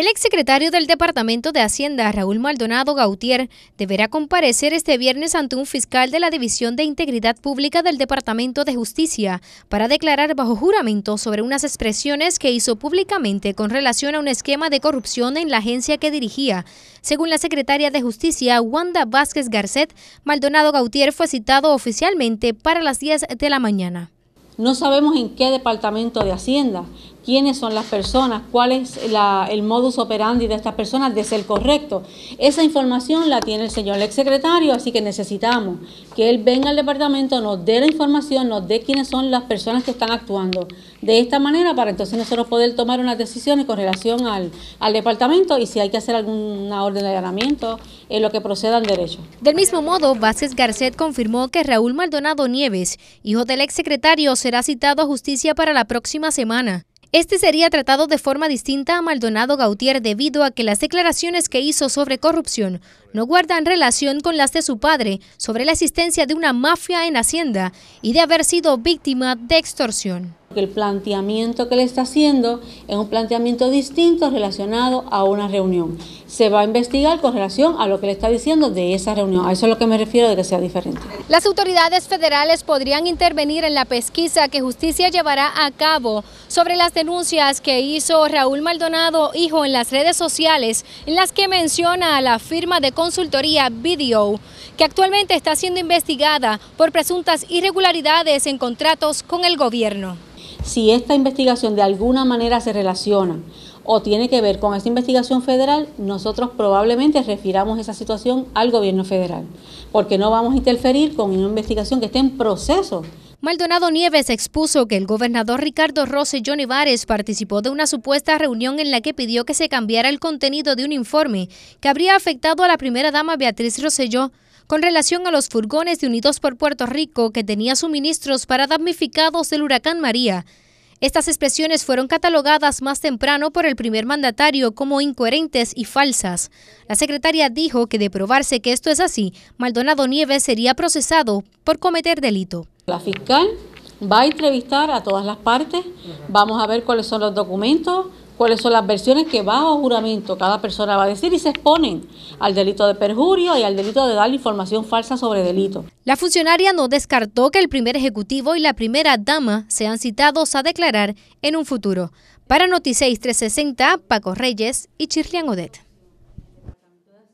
El exsecretario del Departamento de Hacienda, Raúl Maldonado Gautier, deberá comparecer este viernes ante un fiscal de la División de Integridad Pública del Departamento de Justicia para declarar bajo juramento sobre unas expresiones que hizo públicamente con relación a un esquema de corrupción en la agencia que dirigía. Según la secretaria de Justicia, Wanda Vázquez Garcet, Maldonado Gautier fue citado oficialmente para las 10 de la mañana. No sabemos en qué departamento de Hacienda, quiénes son las personas, cuál es el modus operandi de estas personas de ser correcto. Esa información la tiene el señor ex secretario, así que necesitamos que él venga al departamento, nos dé la información, nos dé quiénes son las personas que están actuando de esta manera para entonces nosotros poder tomar unas decisiones con relación al, departamento y si hay que hacer alguna orden de allanamiento en lo que proceda al derecho. Del mismo modo, Vázquez Garcet confirmó que Raúl Maldonado Nieves, hijo del ex secretario, será citado a justicia para la próxima semana. Este sería tratado de forma distinta a Maldonado Gautier debido a que las declaraciones que hizo sobre corrupción no guardan relación con las de su padre sobre la existencia de una mafia en Hacienda y de haber sido víctima de extorsión. El planteamiento que le está haciendo es un planteamiento distinto relacionado a una reunión se va a investigar con relación a lo que le está diciendo de esa reunión. A eso es lo que me refiero de que sea diferente. Las autoridades federales podrían intervenir en la pesquisa que justicia llevará a cabo sobre las denuncias que hizo Raúl Maldonado, hijo, en las redes sociales, en las que menciona a la firma de consultoría Video, que actualmente está siendo investigada por presuntas irregularidades en contratos con el gobierno. Si esta investigación de alguna manera se relaciona o tiene que ver con esta investigación federal, nosotros probablemente refiramos esa situación al gobierno federal, porque no vamos a interferir con una investigación que esté en proceso. Maldonado Nieves expuso que el gobernador Ricardo Rosselló Nevares participó de una supuesta reunión en la que pidió que se cambiara el contenido de un informe que habría afectado a la primera dama Beatriz Rosselló con relación a los furgones de Unidos por Puerto Rico que tenía suministros para damnificados del huracán María estas expresiones fueron catalogadas más temprano por el primer mandatario como incoherentes y falsas. La secretaria dijo que de probarse que esto es así, Maldonado Nieves sería procesado por cometer delito. La fiscal va a entrevistar a todas las partes, vamos a ver cuáles son los documentos, cuáles son las versiones que bajo juramento cada persona va a decir y se exponen al delito de perjurio y al delito de dar información falsa sobre delito. La funcionaria no descartó que el primer ejecutivo y la primera dama sean citados a declarar en un futuro. Para Noticias 360, Paco Reyes y Chirlian Odet.